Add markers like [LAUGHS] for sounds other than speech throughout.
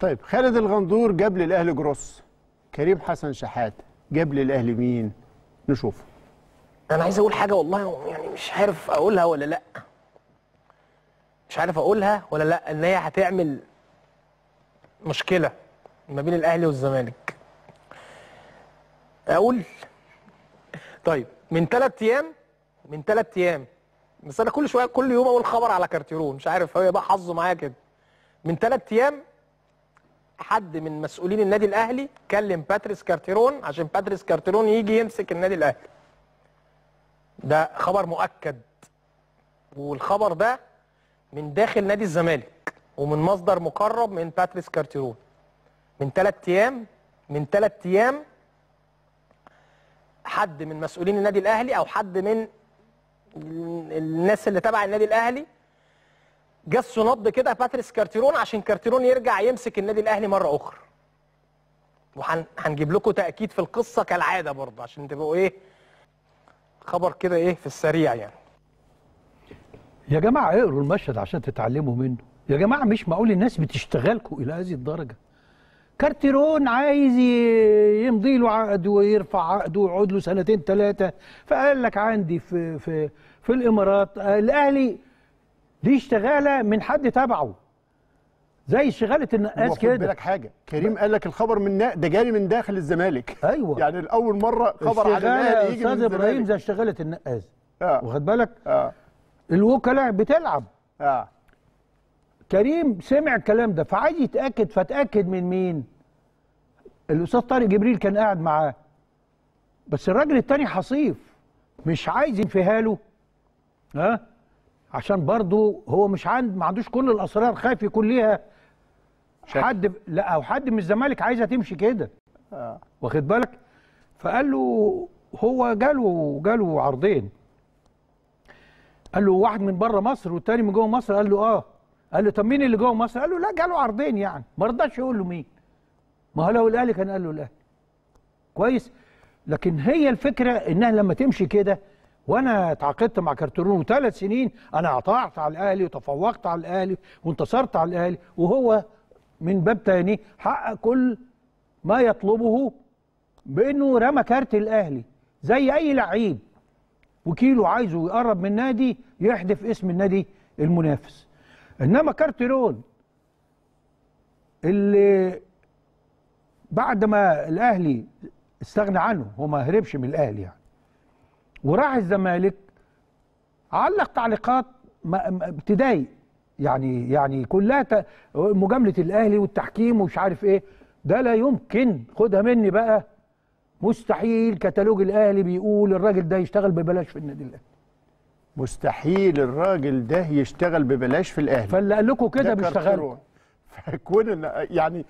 طيب خالد الغندور جاب للاهلي جروس كريم حسن شحات جاب للاهلي مين نشوف انا عايز اقول حاجه والله يعني مش عارف اقولها ولا لا مش عارف اقولها ولا لا ان هي هتعمل مشكله ما بين الاهلي والزمالك اقول طيب من ثلاث ايام من ثلاث ايام بس انا كل شويه كل يوم اقول خبر على كارتيرون مش عارف هو بقى حظه معايا كده من ثلاث ايام حد من مسؤولين النادي الاهلي كلم باتريس كارتيرون عشان باتريس كارتيرون يجي يمسك النادي الاهلي ده خبر مؤكد والخبر ده من داخل نادي الزمالك ومن مصدر مقرب من باتريس كارتيرون من ثلاث ايام من ثلاث ايام حد من مسؤولين النادي الاهلي او حد من الناس اللي تبع النادي الاهلي جسوا نبض كده باتريس كارتيرون عشان كارتيرون يرجع يمسك النادي الاهلي مره اخرى وهنجيب لكم تاكيد في القصه كالعاده برضه عشان تبقوا ايه خبر كده ايه في السريع يعني يا جماعه اقروا المشهد عشان تتعلموا منه يا جماعه مش معقول الناس بتشتغلكم الى هذه الدرجه كارتيرون عايز يمضي له عقد ويرفع عقده ويقعد له سنتين ثلاثه فقال لك عندي في في في الامارات الاهلي دي اشتغاله من حد تبعه زي شغاله النقاش كده بالك حاجه كريم قال لك الخبر من ده جالي من داخل الزمالك ايوه يعني لاول مره خبر على النادي يجي من الزمالك ابراهيم زي اشتغاله النقاش آه. واخد بالك آه. الوكلاء بتلعب آه. كريم سمع الكلام ده فعايز يتاكد فاتاكد من مين الاستاذ طارق جبريل كان قاعد معاه بس الراجل التاني حصيف مش عايز ينفيها له ها آه؟ عشان برضه هو مش عند ما عندوش كل الاسرار خايف يكون ليها حد لا او حد من الزمالك عايزها تمشي كده آه. واخد بالك فقال له هو جاله جاله عرضين قال له واحد من بره مصر والتاني من جوه مصر قال له اه قال له طب مين اللي جوه مصر قال له لا جاله عرضين يعني ما رضاش يقول له مين ما هو لو الاهلي كان قال له الاهلي كويس لكن هي الفكره انها لما تمشي كده وانا اتعاقدت مع كارترون وثلاث سنين انا قطعت على الاهلي وتفوقت على الاهلي وانتصرت على الاهلي وهو من باب تاني حقق كل ما يطلبه بانه رمى كارت الاهلي زي اي لعيب وكيله عايزه يقرب من نادي يحذف اسم النادي المنافس انما كارتيرون اللي بعد ما الاهلي استغنى عنه هو ما هربش من الاهلي يعني وراح الزمالك علق تعليقات ابتدائي يعني يعني كلها مجامله الاهلي والتحكيم ومش عارف ايه ده لا يمكن خدها مني بقى مستحيل كتالوج الاهلي بيقول الراجل ده يشتغل ببلاش في النادي الاهلي مستحيل الراجل ده يشتغل ببلاش في الاهلي فاللي قال لكم كده بيشتغلوا فكون يعني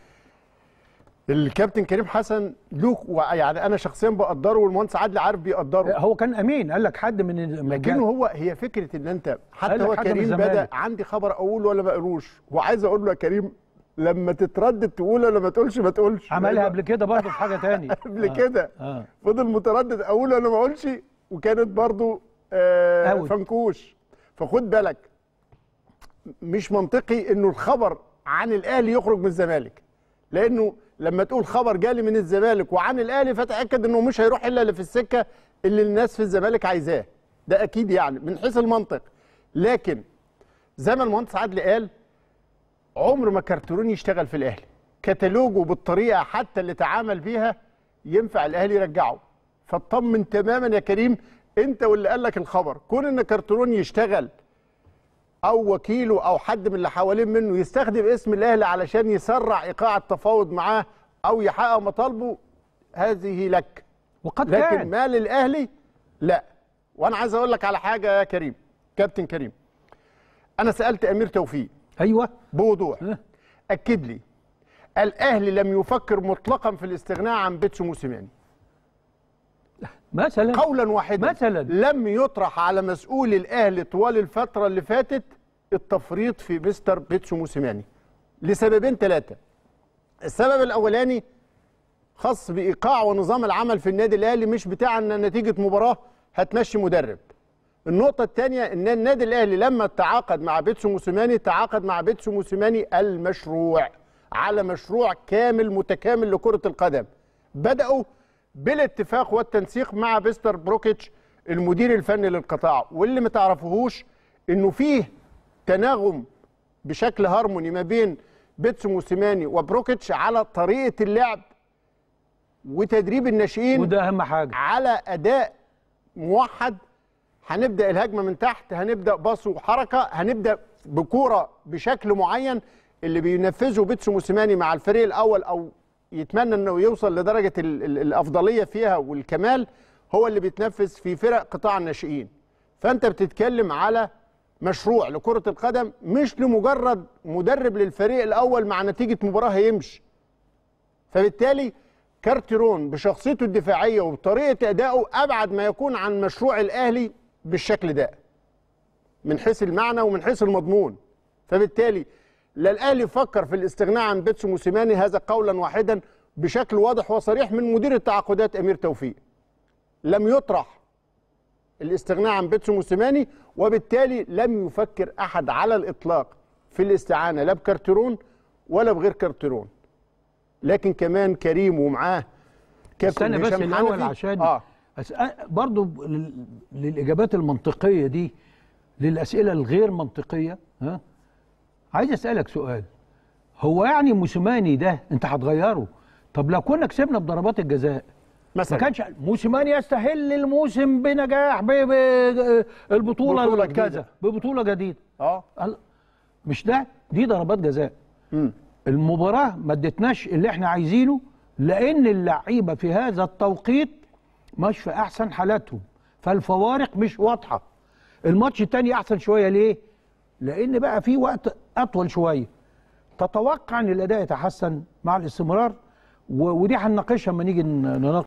الكابتن كريم حسن له يعني انا شخصيا بقدره والمهندس عادل عارف بيقدره هو كان امين قال لك حد من لكن هو هي فكره ان انت حتى هو كريم بدا عندي خبر اقول ولا ما اقولوش وعايز اقول له يا كريم لما تتردد تقول ولا ما تقولش ما تقولش عملها قبل كده برضه في حاجه تانية [LAUGHS] قبل آه. كده آه. فضل متردد اقول ولا ما اقولش وكانت برضه آه فنكوش فخد بالك مش منطقي انه الخبر عن الاهلي يخرج من الزمالك لانه لما تقول خبر جالي من الزمالك وعن الاهلي فتاكد انه مش هيروح الا في السكه اللي الناس في الزمالك عايزاه ده اكيد يعني من حيث المنطق لكن زي ما المهندس عدلي قال عمر ما كارتروني يشتغل في الاهلي كتالوجه بالطريقه حتى اللي تعامل بيها ينفع الاهلي يرجعه فاطمن تماما يا كريم انت واللي قال لك الخبر كون ان كارتروني يشتغل او وكيله او حد من اللي حوالين منه يستخدم اسم الاهلي علشان يسرع ايقاع التفاوض معاه او يحقق مطالبه هذه لك وقد لكن كان. مال الاهلي لا وانا عايز اقول لك على حاجه يا كريم كابتن كريم انا سالت امير توفيق ايوه بوضوح أه. اكد لي الاهلي لم يفكر مطلقا في الاستغناء عن بيتسو موسيماني مثلا قولا واحدا مثلا لم يطرح على مسؤول الاهلي طوال الفتره اللي فاتت التفريط في مستر بيتسو موسيماني لسببين ثلاثه السبب الاولاني خاص بايقاع ونظام العمل في النادي الاهلي مش بتاع ان نتيجه مباراه هتمشي مدرب النقطة الثانية إن النادي الأهلي لما تعاقد مع بيتسو موسيماني تعاقد مع بيتسو موسيماني المشروع على مشروع كامل متكامل لكرة القدم بدأوا بالاتفاق والتنسيق مع بيستر بروكيتش المدير الفني للقطاع واللي ما تعرفوهوش انه فيه تناغم بشكل هارموني ما بين بيتسو موسيماني وبروكيتش على طريقه اللعب وتدريب الناشئين وده اهم حاجه على اداء موحد هنبدا الهجمه من تحت هنبدا باص وحركه هنبدا بكوره بشكل معين اللي بينفذه بيتسو موسيماني مع الفريق الاول او يتمنى انه يوصل لدرجه الافضليه فيها والكمال هو اللي بيتنفذ في فرق قطاع الناشئين فانت بتتكلم على مشروع لكره القدم مش لمجرد مدرب للفريق الاول مع نتيجه مباراه هيمشي فبالتالي كارتيرون بشخصيته الدفاعيه وبطريقه ادائه ابعد ما يكون عن مشروع الاهلي بالشكل ده من حيث المعنى ومن حيث المضمون فبالتالي لا الاهلي فكر في الاستغناء عن بيتسو موسيماني هذا قولا واحدا بشكل واضح وصريح من مدير التعاقدات امير توفيق لم يطرح الاستغناء عن بيتسو موسيماني وبالتالي لم يفكر احد على الاطلاق في الاستعانه لا بكارتيرون ولا بغير كارتيرون لكن كمان كريم ومعاه كابتن هشام بس الاول عشان آه. برضو للاجابات المنطقيه دي للاسئله الغير منطقيه ها عايز اسالك سؤال هو يعني موسيماني ده انت هتغيره طب لو كنا كسبنا بضربات الجزاء مثلا ما كانش موسيماني يستهل الموسم بنجاح بالبطوله كذا ببطوله جديده اه مش ده دي ضربات جزاء مم. المباراه ما ادتناش اللي احنا عايزينه لان اللعيبه في هذا التوقيت مش في احسن حالاتهم فالفوارق مش واضحه الماتش التاني احسن شويه ليه لان بقى في وقت اطول شويه تتوقع ان الاداء يتحسن مع الاستمرار ودي هنناقشها لما نيجي نناقش